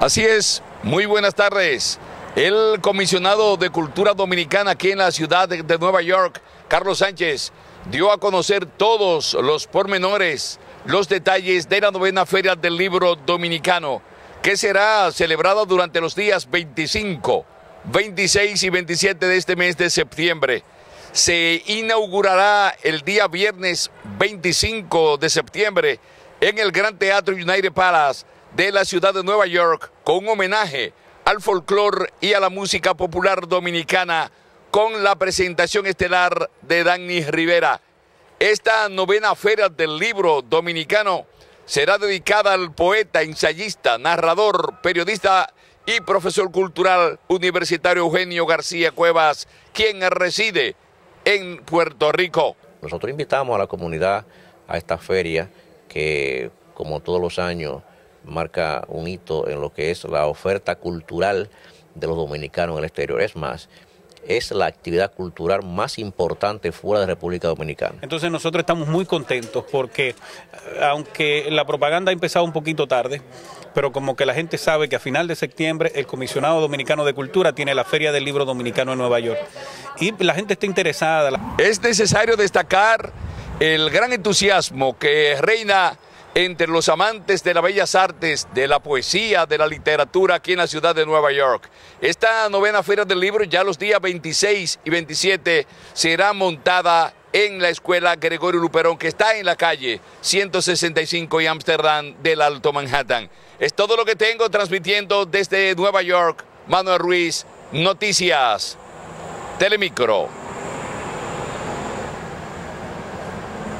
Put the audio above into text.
Así es, muy buenas tardes. El comisionado de Cultura Dominicana aquí en la ciudad de, Nueva York, Carlos Sánchez, dio a conocer todos los pormenores, los detalles de la novena Feria del Libro Dominicano, que será celebrada durante los días 25, 26 y 27 de este mes de septiembre. Se inaugurará el día viernes 25 de septiembre en el Gran Teatro United Palace de la ciudad de Nueva York con un homenaje al folclore y a la música popular dominicana con la presentación estelar de Dani Rivera. Esta novena feria del libro dominicano será dedicada al poeta, ensayista, narrador, periodista y profesor cultural universitario Eugenio García Cuevas, quien reside en Puerto Rico. Nosotros invitamos a la comunidad a esta feria que, como todos los años, marca un hito en lo que es la oferta cultural de los dominicanos en el exterior. Es más, es la actividad cultural más importante fuera de República Dominicana. Entonces nosotros estamos muy contentos porque eh, aunque la propaganda ha empezado un poquito tarde, pero como que la gente sabe que a final de septiembre el comisionado dominicano de cultura tiene la Feria del Libro Dominicano en Nueva York y la gente está interesada. Es necesario destacar el gran entusiasmo que reina entre los amantes de las bellas artes, de la poesía, de la literatura aquí en la ciudad de Nueva York. Esta novena Feria del Libro ya los días 26 y 27 será montada en la escuela Gregorio Luperón, que está en la calle 165 y Amsterdam del Alto Manhattan. Es todo lo que tengo transmitiendo desde Nueva York. Manuel Ruiz, Noticias, Telemicro.